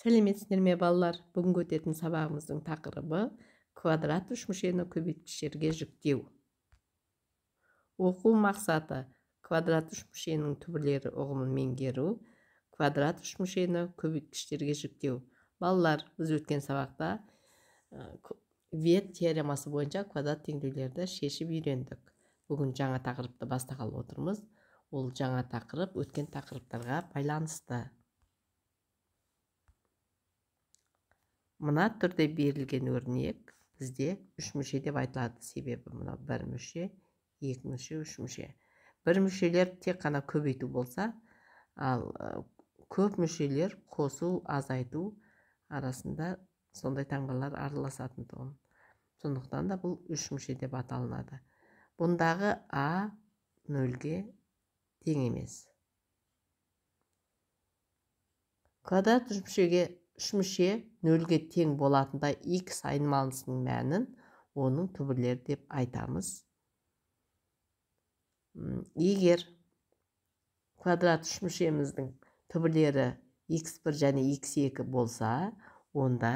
сәлеметсіздер ме балалар бүгінгі өтетін сабағымыздың тақырыбы квадрат үш мүшені көбейткіштерге жүктеу оқу мақсаты квадрат үш мүшенің түбірлері ұғымын меңгеру квадрат үш мүшені көбейткіштерге жүктеу балалар біз өткен сабақта вет теоремасы бойынша квадрат теңдеулерді шешіп үйрендік бүгін жаңа тақырыпты бастағалы отырмыз ол жаңа тақырып өткен тақырыптарға байланысты мына түрде берілген өрнек бізде үш мүше деп айтылады себебі мына бір мүше екі мүше үш мүше бір мүшелер тек қана көбейту болса ал көп мүшелер қосу азайту арасында сондай таңбалар араласатын тұғын сондықтан да бұл үш мүше деп аталынады бұндағы а нөлге тең емес квадрат үш мүшеге үш мүше нөлге тең болатындай x айнымалысының мәнін оның түбірлері деп айтамыз егер квадрат үш мүшеміздің түбірлері x1 және x2 болса онда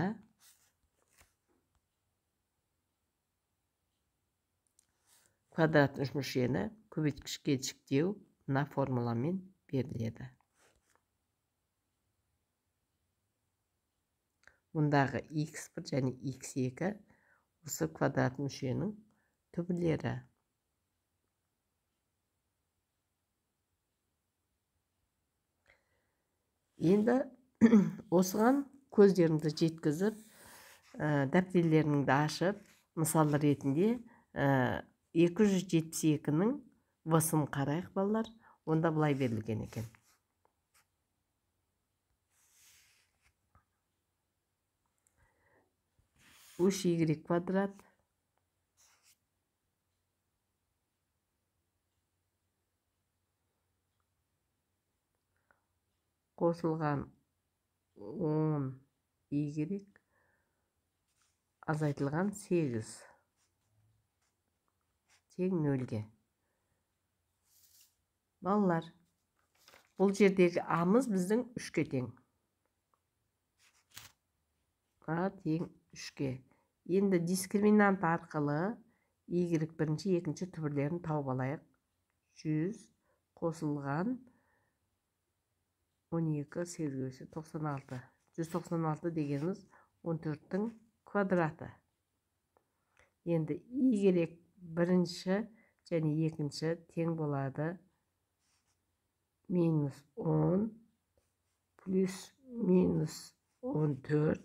квадрат үш мүшені көбейткішке жіктеу мына формуламен беріледі мұндағы x1 және x2 осы квадрат мүшенің түбірлері енді осыған көздерімді жеткізіп ә, дәптерлеріңді ашып мысал ретінде 272-нің басын қарайық балалар онда былай берілген екен x y квадрат қосылған 10 y азайтылған 8 тең нөлге балалар бұл жердегі амыз біздің үшке тең қа тең 3-ке. Енді дискриминант арқылы егерік бірінші екінші түбірлерін тауып алайық. 100 қосылған 12 сергесі 96. 196 дегеніз 14-тің квадраты. Енді егерек бірінші және екінші тең болады. Минус 10 плюс минус 14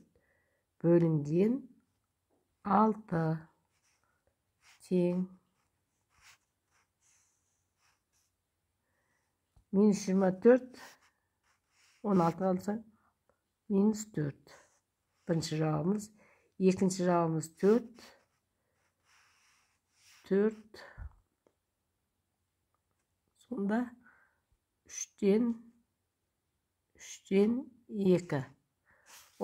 бөлінген 6 тең минус 24 16 алсаң минус 4 бірінші жауабымыз екінші жауабымыз 4 4 сонда 3-тен 3-тен 2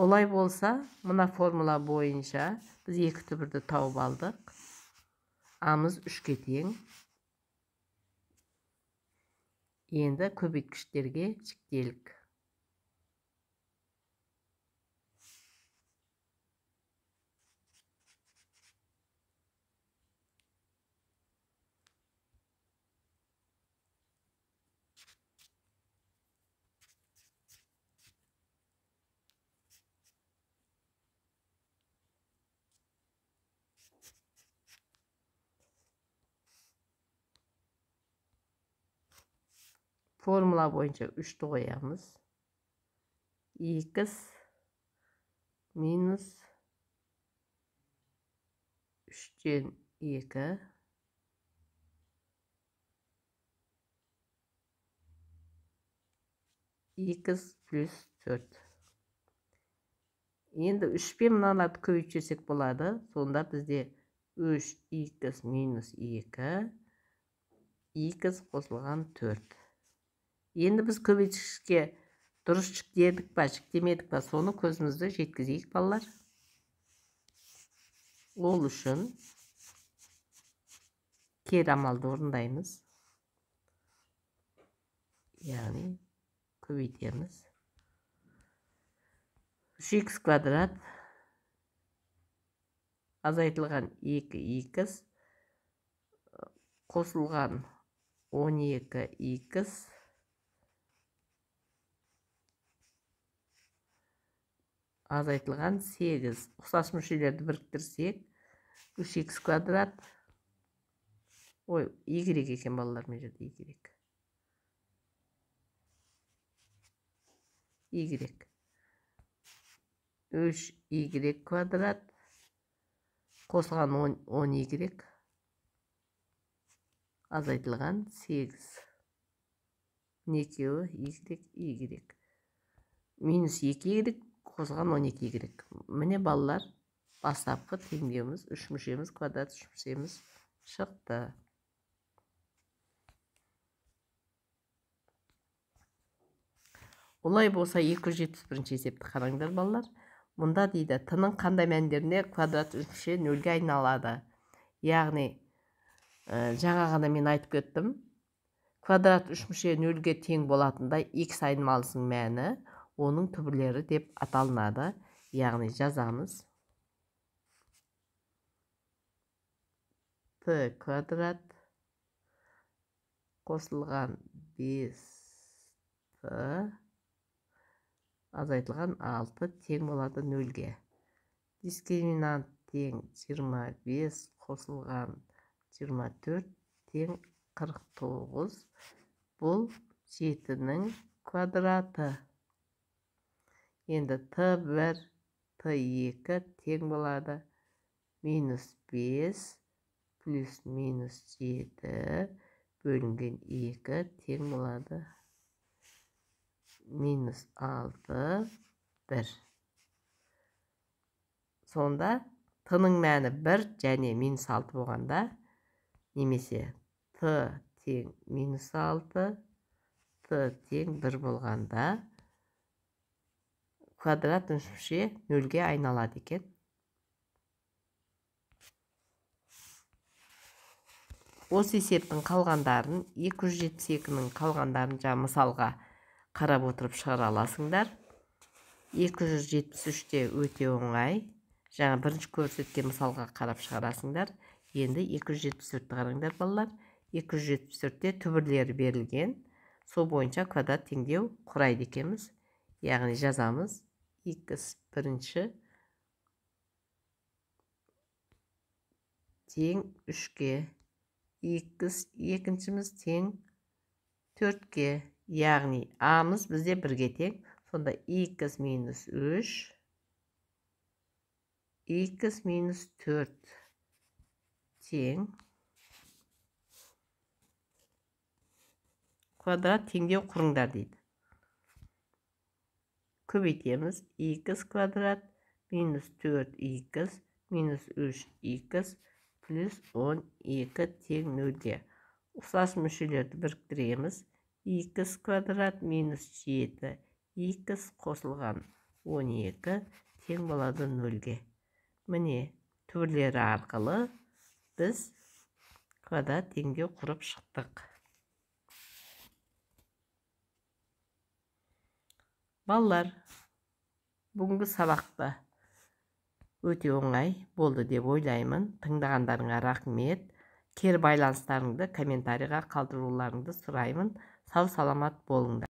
олай болса мына формула бойынша біз екі түбірді тауып алдық амыз үшке тең енді көбейткіштерге жіктелік Формула бойынша 3 қоямыз x минус үштен екі x плюс төрт. енді үшпен мыналарды көбейтіп болады сонда бізде үш x минус екі икс қосылған төрт енді біз көбейткішке дұрыс жіктедік па жіктемедік па соны көзімізді жеткізейік балалар ол үшін кері амалды орындаймыз яғни көбейтеміз үш х квадрат азайтылған екі икс қосылған он екі икс айтылған 8. Құсас мүшелерді біріктірсек, 3x квадрат. Ой, егерек екен балылар мен жерді егерек. Егерек. 3 егерек квадрат. Қосылған 10 егерек. айтылған 8. Некеуі егерек, егерек. Минус 2 егерек қозған 12 екі керек міне балалар бастапқы теңдеуіміз үш мүшеміз квадрат үш шықты олай болса 271 есепті қараңдар балалар мұнда дейді тының қандай мәндеріне квадрат үшінші нөлге айналады яғни ә, жаңа ғана мен айтып кеттім квадрат үш мүше нөлге тең болатында x айнымалысының мәні оның түбірлері деп аталынады яғни жазамыз т квадрат қосылған 5 т азайтылған 6 тең болады нөлге дискриминант тең 25 қосылған 24 тең 49 бұл 7-нің квадраты енді т бір т екі тең болады минус бес плюс минус жеті бөлінген екі тең болады минус алты бір сонда т ның мәні бір және минус алты болғанда немесе т тең минус алты т тең бір болғанда квадрат үшінші нөлге айналады екен осы есептің қалғандарын 272-нің қалғандарын жаңа мысалға қарап отырып шығара аласыңдар 273-те өте оңай жаңа бірінші көрсеткен мысалға қарап шығарасыңдар енді 274-ті қараңдар балалар 274-те түбірлері берілген Со бойынша квадрат теңдеу құрайды екеміз, яғни жазамыз x бірінші тең үшке x екіншіміз тең төртке яғни амыз бізде бірге тең сонда x минус үш x минус төрт тең квадрат теңдеу құрыңдар дейді көбейтеміз 2 квадрат минус 4 2, минус 3 2, плюс 12 тең нөлге. ұқсас мүшелерді біріктіреміз 2 квадрат минус 7 2, қосылған 12 тең болады нөлге міне түбірлері арқылы біз квадрат теңдеу құрып шықтық балалар бүгінгі сабақта өте оңай болды деп ойлаймын тыңдағандарыңа рахмет кері байланыстарыңды комментарийға қалдыруларыңды сұраймын сау саламат болыңдар